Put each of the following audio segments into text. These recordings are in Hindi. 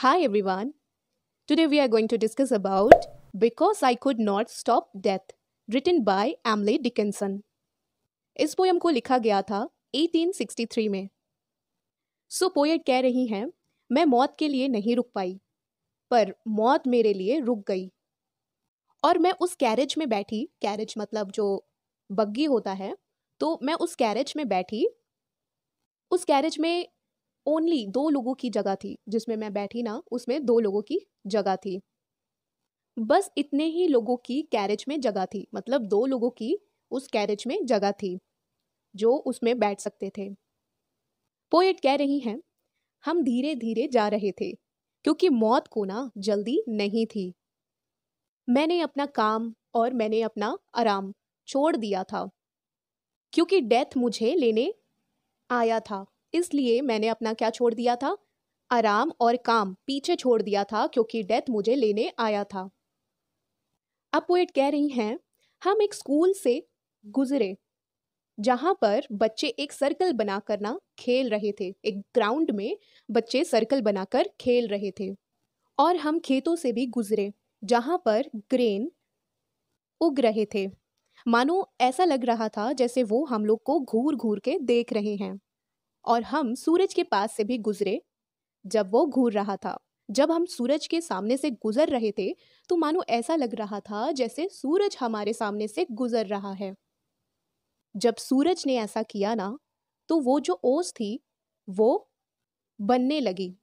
Hi everyone. Today we are going to discuss about Because I Could Not Stop Death, written by Emily Dickinson. इस पोयम को लिखा गया था 1863 में सो so, पोएट कह रही हैं मैं मौत के लिए नहीं रुक पाई पर मौत मेरे लिए रुक गई और मैं उस कैरेज में बैठी कैरेज मतलब जो बग्गी होता है तो मैं उस कैरेज में बैठी उस कैरेज में ओनली दो लोगों की जगह थी जिसमें मैं बैठी ना उसमें दो लोगों की जगह थी बस इतने ही लोगों की कैरेज में जगह थी मतलब दो लोगों की उस कैरेज में जगह थी जो उसमें बैठ सकते थे पोएट कह रही हैं हम धीरे धीरे जा रहे थे क्योंकि मौत को ना जल्दी नहीं थी मैंने अपना काम और मैंने अपना आराम छोड़ दिया था क्योंकि डेथ मुझे लेने आया था इसलिए मैंने अपना क्या छोड़ दिया था आराम और काम पीछे छोड़ दिया था क्योंकि डेथ मुझे लेने आया था अब पोएट कह रही हैं हम एक स्कूल से गुजरे जहाँ पर बच्चे एक सर्कल बना ना खेल रहे थे एक ग्राउंड में बच्चे सर्कल बनाकर खेल रहे थे और हम खेतों से भी गुजरे जहां पर ग्रेन उग रहे थे मानो ऐसा लग रहा था जैसे वो हम लोग को घूर घूर के देख रहे हैं और हम सूरज के पास से भी गुजरे जब वो घूर रहा था जब हम सूरज के सामने से गुजर रहे थे तो मानो ऐसा लग रहा था जैसे सूरज हमारे सामने से गुजर रहा है जब सूरज ने ऐसा किया ना तो वो जो ओस थी वो बनने लगी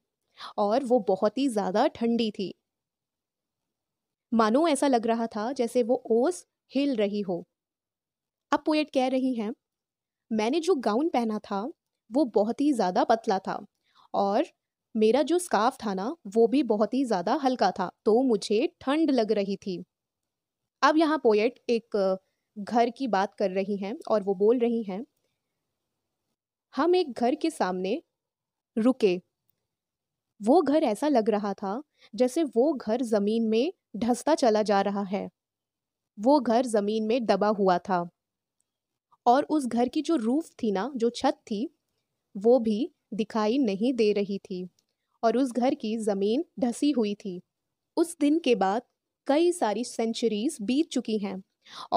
और वो बहुत ही ज़्यादा ठंडी थी मानो ऐसा लग रहा था जैसे वो ओस हिल रही हो अब पोएट कह रही हैं मैंने जो गाउन पहना था वो बहुत ही ज़्यादा पतला था और मेरा जो स्काफ था ना वो भी बहुत ही ज़्यादा हल्का था तो मुझे ठंड लग रही थी अब यहाँ पोएट एक घर की बात कर रही हैं और वो बोल रही हैं हम एक घर के सामने रुके वो घर ऐसा लग रहा था जैसे वो घर ज़मीन में ढसता चला जा रहा है वो घर ज़मीन में दबा हुआ था और उस घर की जो रूफ थी ना जो छत थी वो भी दिखाई नहीं दे रही थी और उस घर की ज़मीन ढसी हुई थी उस दिन के बाद कई सारी सेंचुरीज बीत चुकी हैं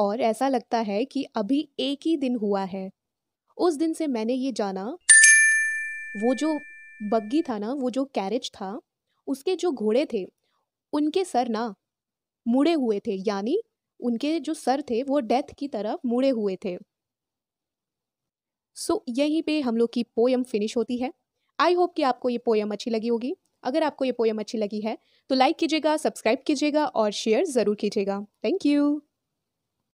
और ऐसा लगता है कि अभी एक ही दिन हुआ है उस दिन से मैंने ये जाना वो जो बग्गी था ना वो जो कैरेज था उसके जो घोड़े थे उनके सर ना मुड़े हुए थे यानी उनके जो सर थे वो डेथ की तरफ मुड़े हुए थे सो so, यहीं पे हम लोग की पोयम फिनिश होती है आई होप कि आपको ये पोयम अच्छी लगी होगी अगर आपको ये पोयम अच्छी लगी है तो लाइक कीजिएगा सब्सक्राइब कीजिएगा और शेयर ज़रूर कीजिएगा थैंक यू